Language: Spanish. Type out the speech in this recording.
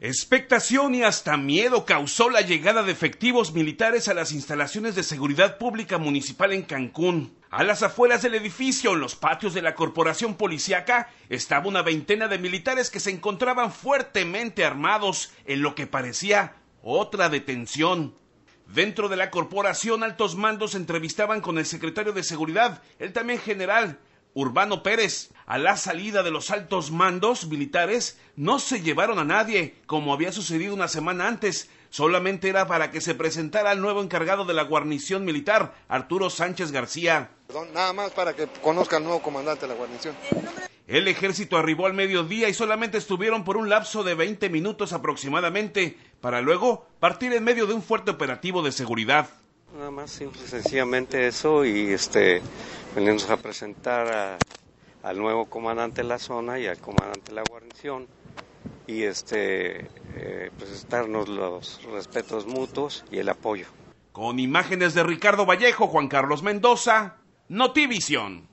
Expectación y hasta miedo causó la llegada de efectivos militares a las instalaciones de seguridad pública municipal en Cancún. A las afueras del edificio, en los patios de la corporación policíaca, estaba una veintena de militares que se encontraban fuertemente armados en lo que parecía otra detención. Dentro de la corporación, altos mandos entrevistaban con el secretario de Seguridad, el también general, Urbano Pérez. A la salida de los altos mandos militares no se llevaron a nadie, como había sucedido una semana antes. Solamente era para que se presentara el nuevo encargado de la guarnición militar, Arturo Sánchez García. nada más para que conozca al nuevo comandante de la guarnición. El ejército arribó al mediodía y solamente estuvieron por un lapso de 20 minutos aproximadamente, para luego partir en medio de un fuerte operativo de seguridad. Nada más, sencillamente eso y este Venimos a presentar al nuevo comandante de la zona y al comandante de la guarnición y este eh, presentarnos los respetos mutuos y el apoyo. Con imágenes de Ricardo Vallejo, Juan Carlos Mendoza, Notivisión.